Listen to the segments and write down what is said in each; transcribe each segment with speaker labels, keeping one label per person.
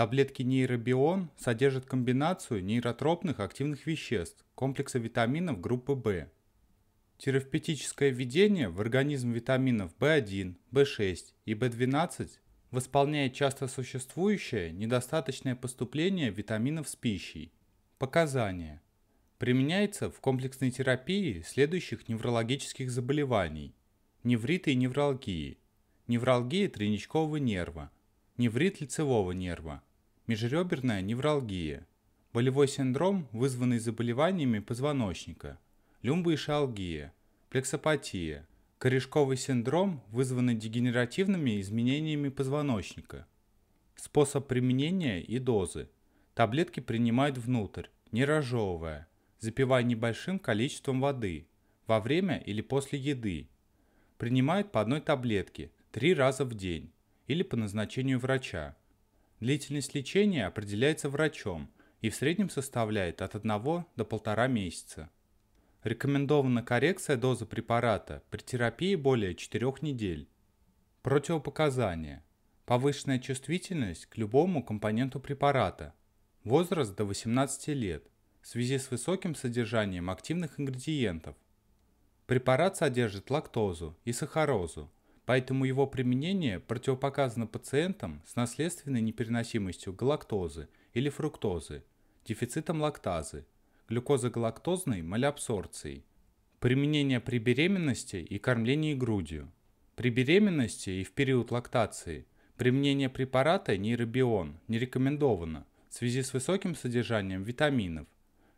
Speaker 1: Таблетки нейробион содержат комбинацию нейротропных активных веществ, комплекса витаминов группы В. Терапевтическое введение в организм витаминов В1, В6 и В12 восполняет часто существующее недостаточное поступление витаминов с пищей. Показания. Применяется в комплексной терапии следующих неврологических заболеваний. Невриты и невралгии. Невралгия тройничкового нерва. Неврит лицевого нерва межреберная невралгия, болевой синдром, вызванный заболеваниями позвоночника, люмбоишалгия, плексопатия, корешковый синдром, вызванный дегенеративными изменениями позвоночника. Способ применения и дозы. Таблетки принимают внутрь, не разжевывая, запивая небольшим количеством воды, во время или после еды. Принимают по одной таблетке три раза в день или по назначению врача. Длительность лечения определяется врачом и в среднем составляет от 1 до 1,5 месяца. Рекомендована коррекция дозы препарата при терапии более 4 недель. Противопоказания. Повышенная чувствительность к любому компоненту препарата. Возраст до 18 лет в связи с высоким содержанием активных ингредиентов. Препарат содержит лактозу и сахарозу, поэтому его применение противопоказано пациентам с наследственной непереносимостью галактозы или фруктозы, дефицитом лактазы, глюкозогалактозной малеабсорбцией. Применение при беременности и кормлении грудью. При беременности и в период лактации применение препарата нейробион не рекомендовано в связи с высоким содержанием витаминов.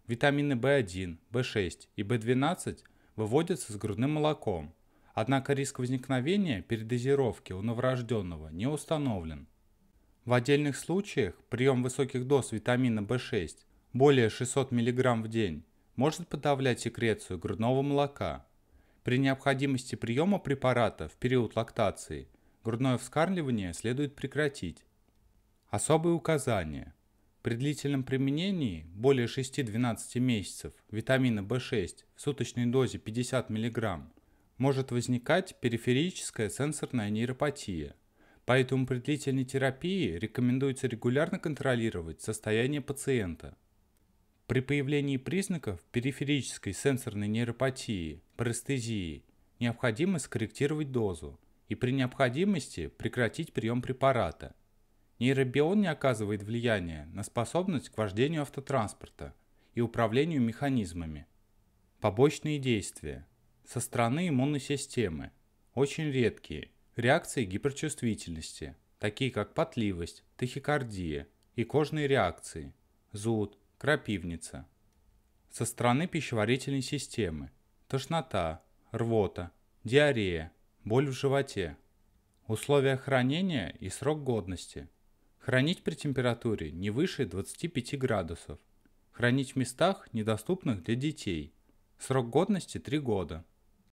Speaker 1: Витамины В1, В6 и В12 выводятся с грудным молоком – Однако риск возникновения передозировки у новорожденного не установлен. В отдельных случаях прием высоких доз витамина В6 более 600 мг в день может подавлять секрецию грудного молока. При необходимости приема препарата в период лактации грудное вскармливание следует прекратить. Особые указания. При длительном применении более 6-12 месяцев витамина В6 в суточной дозе 50 мг может возникать периферическая сенсорная нейропатия. Поэтому при длительной терапии рекомендуется регулярно контролировать состояние пациента. При появлении признаков периферической сенсорной нейропатии, парестезии, необходимо скорректировать дозу и при необходимости прекратить прием препарата. Нейробион не оказывает влияния на способность к вождению автотранспорта и управлению механизмами. Побочные действия – со стороны иммунной системы, очень редкие, реакции гиперчувствительности, такие как потливость, тахикардия и кожные реакции, зуд, крапивница. Со стороны пищеварительной системы, тошнота, рвота, диарея, боль в животе. Условия хранения и срок годности. Хранить при температуре не выше 25 градусов. Хранить в местах, недоступных для детей. Срок годности 3 года.